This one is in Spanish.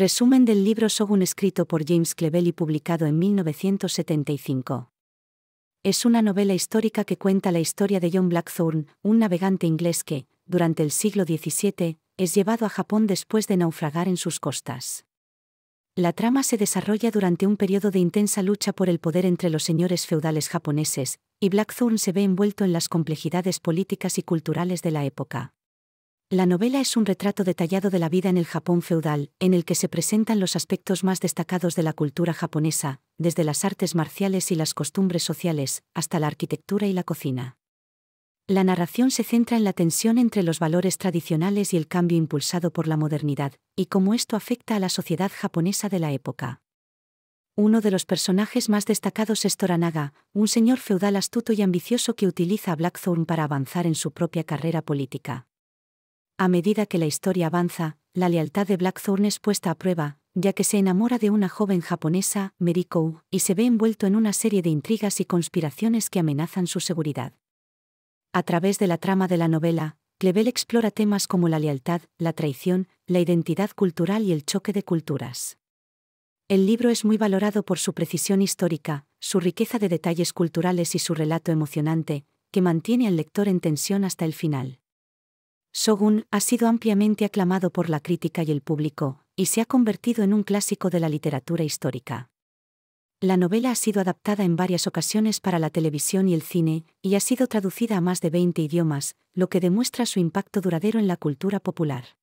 Resumen del libro Shogun escrito por James Clevel y publicado en 1975. Es una novela histórica que cuenta la historia de John Blackthorne, un navegante inglés que, durante el siglo XVII, es llevado a Japón después de naufragar en sus costas. La trama se desarrolla durante un periodo de intensa lucha por el poder entre los señores feudales japoneses, y Blackthorne se ve envuelto en las complejidades políticas y culturales de la época. La novela es un retrato detallado de la vida en el Japón feudal, en el que se presentan los aspectos más destacados de la cultura japonesa, desde las artes marciales y las costumbres sociales, hasta la arquitectura y la cocina. La narración se centra en la tensión entre los valores tradicionales y el cambio impulsado por la modernidad, y cómo esto afecta a la sociedad japonesa de la época. Uno de los personajes más destacados es Toranaga, un señor feudal astuto y ambicioso que utiliza a Blackthorn para avanzar en su propia carrera política. A medida que la historia avanza, la lealtad de Blackthorne es puesta a prueba, ya que se enamora de una joven japonesa, Merikou, y se ve envuelto en una serie de intrigas y conspiraciones que amenazan su seguridad. A través de la trama de la novela, Clevel explora temas como la lealtad, la traición, la identidad cultural y el choque de culturas. El libro es muy valorado por su precisión histórica, su riqueza de detalles culturales y su relato emocionante, que mantiene al lector en tensión hasta el final. Shogun ha sido ampliamente aclamado por la crítica y el público, y se ha convertido en un clásico de la literatura histórica. La novela ha sido adaptada en varias ocasiones para la televisión y el cine, y ha sido traducida a más de 20 idiomas, lo que demuestra su impacto duradero en la cultura popular.